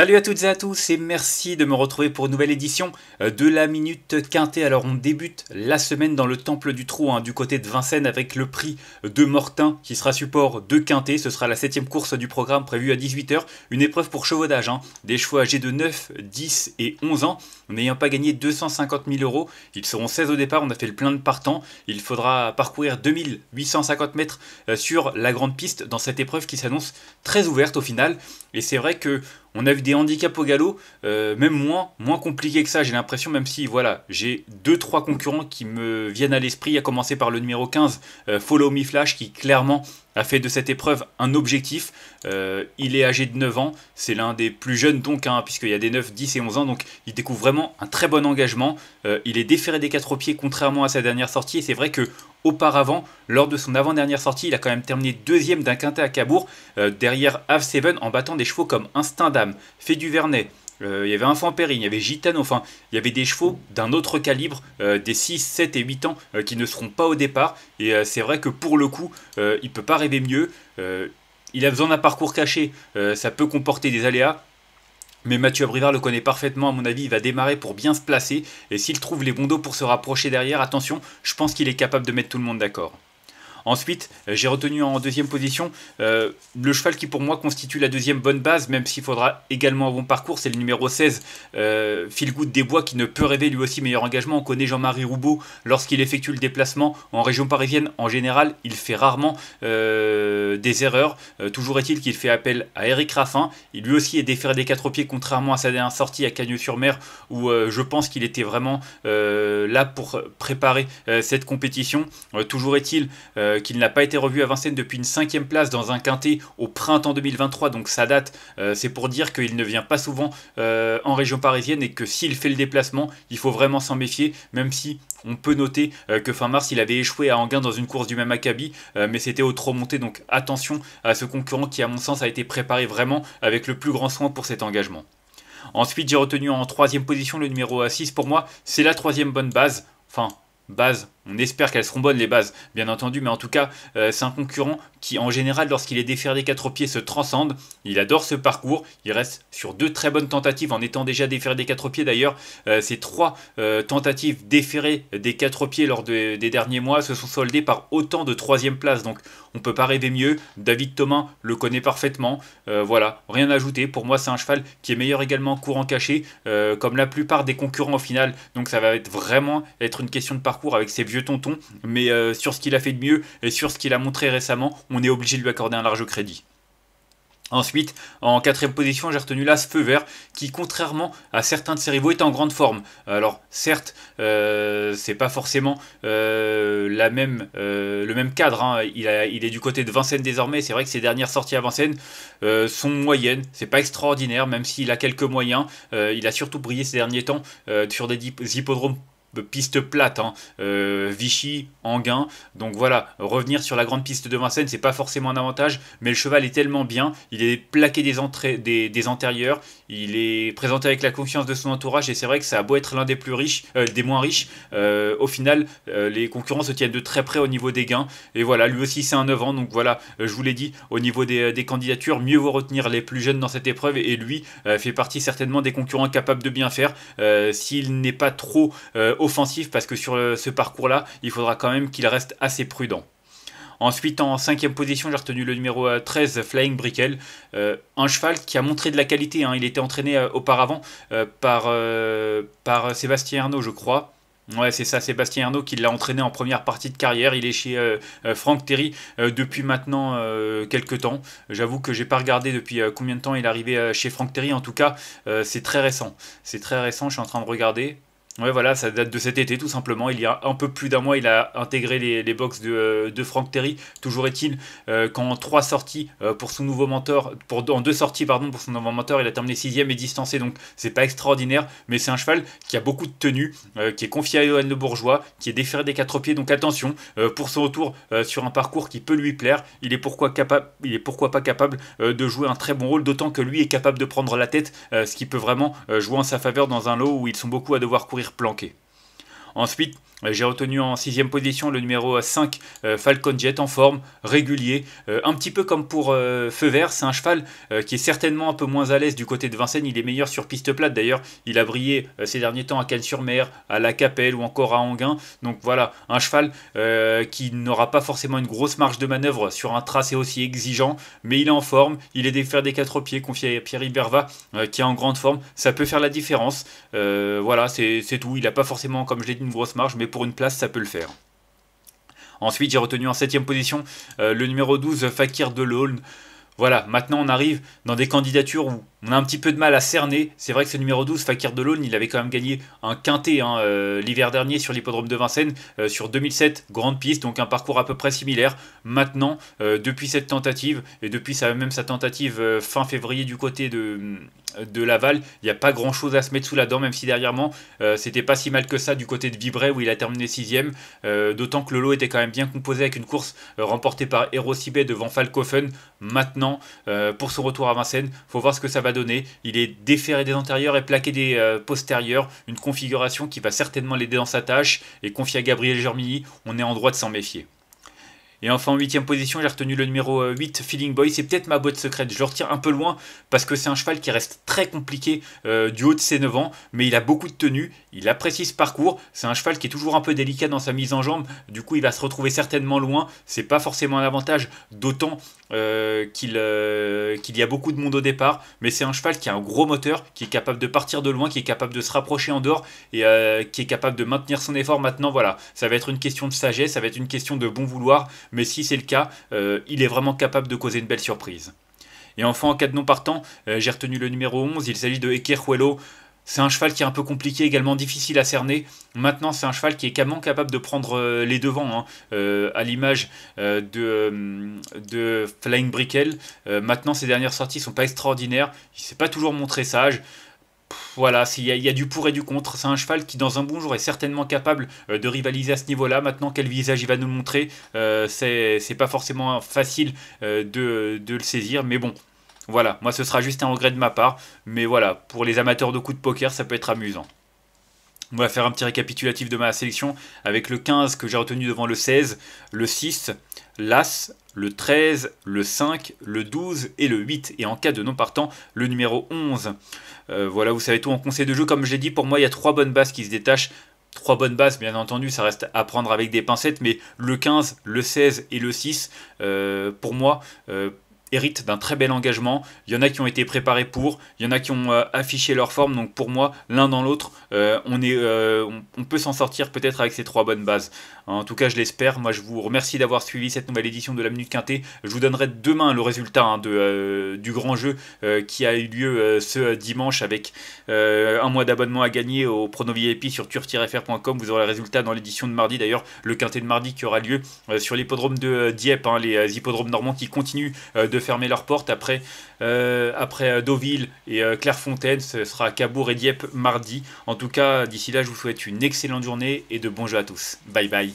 Salut à toutes et à tous et merci de me retrouver pour une nouvelle édition euh, de la Minute Quintée. Alors on débute la semaine dans le Temple du Trou hein, du côté de Vincennes avec le prix de Mortin qui sera support de Quintée. Ce sera la septième course du programme prévue à 18h. Une épreuve pour chevaudage, hein. des chevaux âgés de 9, 10 et 11 ans. N'ayant pas gagné 250 000 euros, ils seront 16 au départ, on a fait le plein de partants. Il faudra parcourir 2850 mètres euh, sur la grande piste dans cette épreuve qui s'annonce très ouverte au final. Et c'est vrai que on a vu des handicaps au galop, euh, même moins, moins compliqués que ça, j'ai l'impression, même si voilà, j'ai deux trois concurrents qui me viennent à l'esprit, à commencer par le numéro 15, euh, Follow Me Flash, qui clairement a fait de cette épreuve un objectif. Euh, il est âgé de 9 ans, c'est l'un des plus jeunes donc, hein, puisqu'il y a des 9, 10 et 11 ans, donc il découvre vraiment un très bon engagement. il est déféré des quatre pieds, contrairement à sa dernière sortie, et c'est vrai que auparavant. Lors de son avant-dernière sortie, il a quand même terminé deuxième d'un quintet à Cabourg, euh, derrière Have Seven, en battant des chevaux comme Instinct Dame, Fait du Vernet. Euh, il y avait Infant Perrin, il y avait Gitano, enfin, il y avait des chevaux d'un autre calibre, euh, des 6, 7 et 8 ans, qui ne seront pas au départ. Et c'est vrai que pour le coup, il ne peut pas rêver mieux. il a besoin d'un parcours caché, ça peut comporter des aléas, mais Mathieu Abrivard le connaît parfaitement, à mon avis, il va démarrer pour bien se placer, et s'il trouve les bons dos pour se rapprocher derrière, attention, je pense qu'il est capable de mettre tout le monde d'accord. Ensuite, euh, j'ai retenu en deuxième position euh, le cheval qui pour moi constitue la deuxième bonne base, même s'il faudra également un bon parcours, c'est le numéro 16, euh, goutte des Bois, qui ne peut rêver lui aussi meilleur engagement. On connaît Jean-Marie Roubaud, lorsqu'il effectue le déplacement en région parisienne, en général, il fait rarement euh, des erreurs. toujours est-il qu'il fait appel à Eric Raffin, il lui aussi est déféré des quatre pieds, contrairement à sa dernière sortie à Cagnes-sur-Mer, où je pense qu'il était vraiment là pour préparer cette compétition. toujours est-il... Euh, qu'il n'a pas été revu à Vincennes depuis une cinquième place dans un quintet au printemps 2023, donc sa date. Euh, c'est pour dire qu'il ne vient pas souvent euh, en région parisienne et que s'il fait le déplacement, il faut vraiment s'en méfier, même si on peut noter que fin mars, il avait échoué à Anguin dans une course du même acabit, mais c'était au trop monté, donc attention à ce concurrent qui, à mon sens, a été préparé vraiment avec le plus grand soin pour cet engagement. Ensuite, j'ai retenu en troisième position le numéro 6. Pour moi, c'est la troisième bonne base. Enfin, base, on espère qu'elles seront bonnes les bases, bien entendu, mais en tout cas, euh, c'est un concurrent qui, en général, lorsqu'il est des quatre pieds, se transcende. Il adore ce parcours. Il reste sur deux très bonnes tentatives en étant déjà déferré des quatre pieds. D'ailleurs, euh, ces trois euh, tentatives déferrées des quatre pieds lors des derniers mois se sont soldées par autant de troisième place. Donc, on peut pas rêver mieux. David Thomas le connaît parfaitement. voilà, rien à ajouter. Pour moi, c'est un cheval qui est meilleur également en courant caché, comme la plupart des concurrents au final. Donc, ça va être vraiment être une question de parcours avec ses vieux tonton, mais euh, sur ce qu'il a fait de mieux et sur ce qu'il a montré récemment, on est obligé de lui accorder un large crédit. Ensuite, en quatrième position, j'ai retenu l'As Feu Vert, qui contrairement à certains de ses rivaux est en grande forme. Alors certes, euh, c'est pas forcément euh, la même, le même cadre. Hein. Il, il, est du côté de Vincennes désormais. C'est vrai que ses dernières sorties à Vincennes sont moyennes. C'est pas extraordinaire, même s'il a quelques moyens. il a surtout brillé ces derniers temps sur des hippodromes piste plate, hein. euh, Vichy, Anguin. Donc voilà, revenir sur la grande piste de Vincennes, c'est pas forcément un avantage, mais le cheval est tellement bien, il est plaqué des, des, antérieurs, il est présenté avec la confiance de son entourage, et c'est vrai que ça a beau être l'un des plus riches, euh, des moins riches, euh, au final, les concurrents se tiennent de très près au niveau des gains, et voilà, lui aussi c'est un 9 ans, donc voilà, je vous l'ai dit, au niveau des, des, candidatures, mieux vaut retenir les plus jeunes dans cette épreuve, et lui fait partie certainement des concurrents capables de bien faire, s'il n'est pas trop offensif parce que sur euh, ce parcours-là, il faudra quand même qu'il reste assez prudent. Ensuite, en cinquième position, j'ai retenu le numéro 13, euh, Flying Brickel euh, un cheval qui a montré de la qualité. Hein. Il était entraîné auparavant par, par Sébastien Arnaud, je crois. Ouais, c'est ça, Sébastien Arnaud qui l'a entraîné en première partie de carrière. Il est chez Frank Franck Terry depuis maintenant quelques temps. J'avoue que j'ai pas regardé depuis combien de temps il est arrivé chez Franck Terry. En tout cas, c'est très récent. C'est très récent, je suis en train de regarder. Ouais, voilà, ça date de cet été tout simplement. Il y a un peu plus d'un mois, il a intégré les, box de, euh, de Frank Terry. Toujours est-il euh, qu'en trois sorties euh, pour son nouveau mentor, pour, en deux sorties pardon pour son nouveau mentor, il a terminé sixième et distancé. Donc c'est pas extraordinaire, mais c'est un cheval qui a beaucoup de tenue, qui est confié à Johan Le Bourgeois, qui est déféré des quatre pieds. Donc attention pour son retour sur un parcours qui peut lui plaire. Il est pourquoi capable, il est pourquoi pas capable de jouer un très bon rôle, d'autant que lui est capable de prendre la tête, ce qui peut vraiment jouer en sa faveur dans un lot où ils sont beaucoup à devoir courir planqué. Ensuite, euh, j'ai retenu en sixième position le numéro 5 euh, euh, Falcon Jet en forme, régulier, un petit peu comme pour Feu Vert, c'est un cheval qui est certainement un peu moins à l'aise du côté de Vincennes, il est meilleur sur piste plate d'ailleurs, il a brillé ces derniers temps à Cannes-sur-Mer, à La Capelle ou encore à Anguin, donc voilà, un cheval qui n'aura pas forcément une grosse marge de manœuvre sur un tracé aussi exigeant, mais il est en forme, il est défaire des quatre pieds, confié à Pierre Berva qui est en grande forme, ça peut faire la différence, voilà, c'est tout, il n'a pas forcément, comme je l'ai dit, une grosse marge, mais pour une place, ça peut le faire. Ensuite, j'ai retenu en 7 position euh, le numéro 12, Fakir de Lolne. Voilà, maintenant on arrive dans des candidatures où on a un petit peu de mal à cerner. C'est vrai que ce numéro 12, Fakir Lone, il avait quand même gagné un quintet hein, euh, l'hiver dernier sur l'hippodrome de Vincennes euh, sur 2007, grande piste, donc un parcours à peu près similaire. Maintenant, euh, depuis cette tentative, et depuis même sa tentative fin février du côté de, de Laval, il n'y a pas grand chose à se mettre sous la dent, même si dernièrement, c'était pas si mal que ça du côté de Vibray où il a terminé 6ème. D'autant que le lot était quand même bien composé avec une course remportée par Hero devant Falcofen. Maintenant, pour son retour à Vincennes, faut voir ce que ça va donné, Il est déféré des antérieurs et plaqué des euh, postérieurs. Une configuration qui va certainement l'aider dans sa tâche. Et confié à Gabriel Germini, on est en droit de s'en méfier. Et enfin en huitième position, j'ai retenu le numéro 8, euh, Feeling Boy. C'est peut-être ma boîte secrète. Je le retire un peu loin parce que c'est un cheval qui reste très compliqué euh, du haut de ses 9 ans, mais il a beaucoup de tenue, il apprécie ce parcours. C'est un cheval qui est toujours un peu délicat dans sa mise en jambe. Du coup, il va se retrouver certainement loin. C'est pas forcément un avantage, d'autant euh, euh, qu'il y a beaucoup de monde au départ, mais c'est un cheval qui a un gros moteur, qui est capable de partir de loin, qui est capable de se rapprocher en dehors et euh, qui est capable de maintenir son effort. Maintenant, voilà, ça va être une question de sagesse, ça va être une question de bon vouloir, mais si c'est le cas, il est vraiment capable de causer une belle surprise. Et enfin, en cas de non partant, j'ai retenu le numéro 11, il s'agit de Ekerhuelo. C'est un cheval qui est un peu compliqué, également difficile à cerner. Maintenant, c'est un cheval qui est même capable de prendre euh, les devants, hein. euh, à l'image euh, de, de, Flying Brickell. maintenant, ses dernières sorties sont pas extraordinaires. Il s'est pas toujours montré sage voilà, il y, a du pour et du contre. C'est un cheval qui, dans un bon jour, est certainement capable de rivaliser à ce niveau-là. Maintenant, quel visage il va nous montrer, euh, c'est pas forcément facile de, le saisir. Mais bon, voilà, moi ce sera juste un regret de ma part, mais voilà, pour les amateurs de coups de poker, ça peut être amusant. On va faire un petit récapitulatif de ma sélection avec le 15 que j'ai retenu devant le 16, le 6, l'As, le 13, le 5, le 12 et le 8. Et en cas de non partant, le numéro 11. Euh, voilà, vous savez tout en conseil de jeu. Comme j'ai dit, pour moi, il y a trois bonnes bases qui se détachent. Trois bonnes bases, bien entendu, ça reste à prendre avec des pincettes, mais le 15, le 16 et le 6, euh, pour moi, euh, hérite d'un très bel engagement. Il y en a qui ont été préparés pour, il y en a qui ont euh, affiché leur forme. Donc pour moi, l'un dans l'autre, euh, euh, on, on, peut s'en sortir peut-être avec ces trois bonnes bases. En tout cas, je l'espère. Moi, je vous remercie d'avoir suivi cette nouvelle édition de la Minute Quintée. Je vous donnerai demain le résultat hein, de, du grand jeu qui a eu lieu ce dimanche avec un mois d'abonnement à gagner au Prono sur turf Vous aurez le résultat dans l'édition de mardi. D'ailleurs, le Quintet de mardi qui aura lieu sur l'hippodrome de Dieppe, hein, les hippodromes normands qui continuent de fermer leurs portes après, euh, après euh, Deauville et euh, Clairefontaine. Ce sera Cabourg et Dieppe mardi. En tout cas, d'ici là, je vous souhaite une excellente journée et de bons jeux à tous. Bye bye.